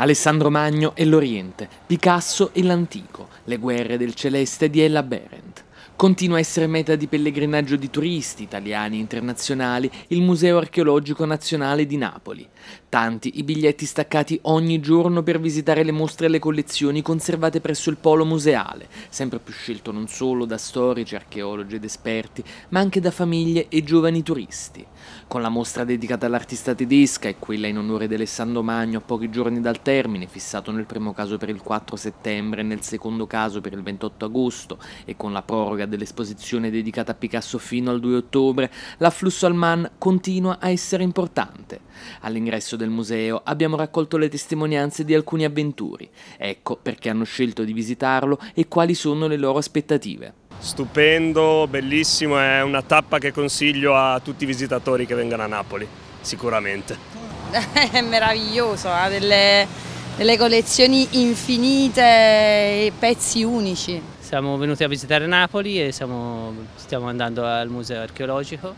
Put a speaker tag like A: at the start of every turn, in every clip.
A: Alessandro Magno e l'Oriente, Picasso e l'Antico, le guerre del Celeste di Ella Beren. Continua a essere meta di pellegrinaggio di turisti italiani e internazionali il Museo Archeologico Nazionale di Napoli. Tanti i biglietti staccati ogni giorno per visitare le mostre e le collezioni conservate presso il polo museale, sempre più scelto non solo da storici, archeologi ed esperti, ma anche da famiglie e giovani turisti. Con la mostra dedicata all'artista tedesca e quella in onore di Alessandro Magno a pochi giorni dal termine, fissato nel primo caso per il 4 settembre e nel secondo caso per il 28 agosto, e con la proroga dell'esposizione dedicata a Picasso fino al 2 ottobre, l'afflusso al MAN continua a essere importante. All'ingresso del museo abbiamo raccolto le testimonianze di alcuni avventuri. Ecco perché hanno scelto di visitarlo e quali
B: sono le loro aspettative. Stupendo, bellissimo, è una tappa che consiglio a tutti i visitatori che vengano a Napoli, sicuramente.
C: È meraviglioso, ha delle delle collezioni infinite e pezzi unici.
D: Siamo venuti a visitare Napoli e siamo, stiamo andando al museo archeologico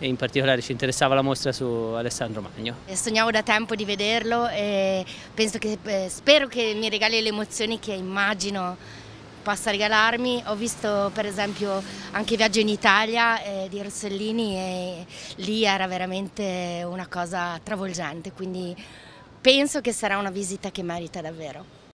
D: e in particolare ci interessava la mostra su Alessandro Magno.
E: Eh, sognavo da tempo di vederlo e che, eh, spero che mi regali le emozioni che immagino possa regalarmi. Ho visto per esempio anche Viaggio in Italia eh, di Rossellini e lì era veramente una cosa travolgente, quindi penso che sarà una visita che merita davvero.